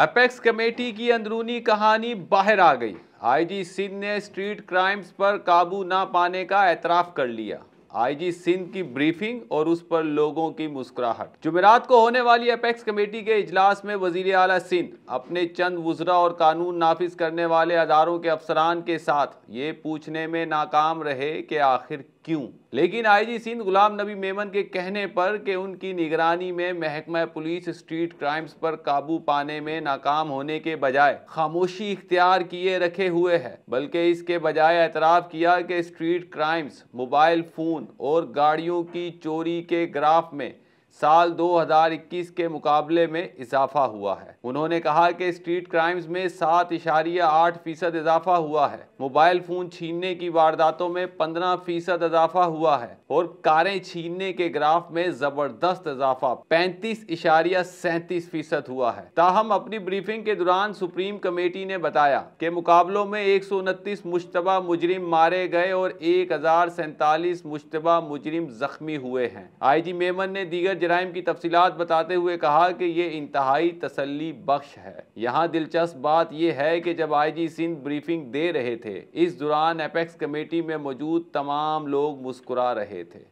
apex committee की अंदरूनी कहानी बाहर आ गई आईजी सिंह ने स्ट्रीट क्राइम्स पर काबू ना पाने का एतराफ़ कर लिया आईजी सिंध की ब्रीफिंग और उस पर लोगों की मुस्कुराहट जुमेरात को होने वाली अपेक्स कमेटी के इजलास में वजीर अला सिंध अपने चंद वजरा और कानून नाफिज करने वाले अदारों के अफसरान के साथ ये पूछने में नाकाम रहे कि आखिर क्यों लेकिन आईजी सिंध गुलाम नबी मेमन के कहने पर कि उनकी निगरानी में महकमा पुलिस स्ट्रीट क्राइम्स पर काबू पाने में नाकाम होने के बजाय खामोशी इख्तियार किए रखे हुए है बल्कि इसके बजाय एतराफ़ किया कि स्ट्रीट क्राइम्स मोबाइल फ़ोन बूंद और गाड़ियों की चोरी के ग्राफ में साल 2021 के मुकाबले में इजाफा हुआ है उन्होंने कहा कि स्ट्रीट क्राइम्स में सात इशारिया आठ फीसद इजाफा हुआ है मोबाइल फोन छीनने की वारदातों में पंद्रह फीसद इजाफा हुआ है और कारें छीनने के ग्राफ में जबरदस्त इजाफा पैंतीस इशारिया सैंतीस फीसद हुआ है ताहम अपनी ब्रीफिंग के दौरान सुप्रीम कमेटी ने बताया के मुकाबलों में एक सौ उनतीस मुशतबा मुजरिम मारे गए और एक हजार सैतालीस मुशतबा मुजरिम जख्मी हुए हैं आई जी मेमन ने दीगर जराइम की तफसीत बताते हुए कहा कि ये इंतहाई तसली बख्श है यहाँ दिलचस्प बात यह है कि जब आई जी सिंध ब्रीफिंग दे रहे थे इस दौरान अपेक्स कमेटी में मौजूद तमाम लोग मुस्कुरा रहे थे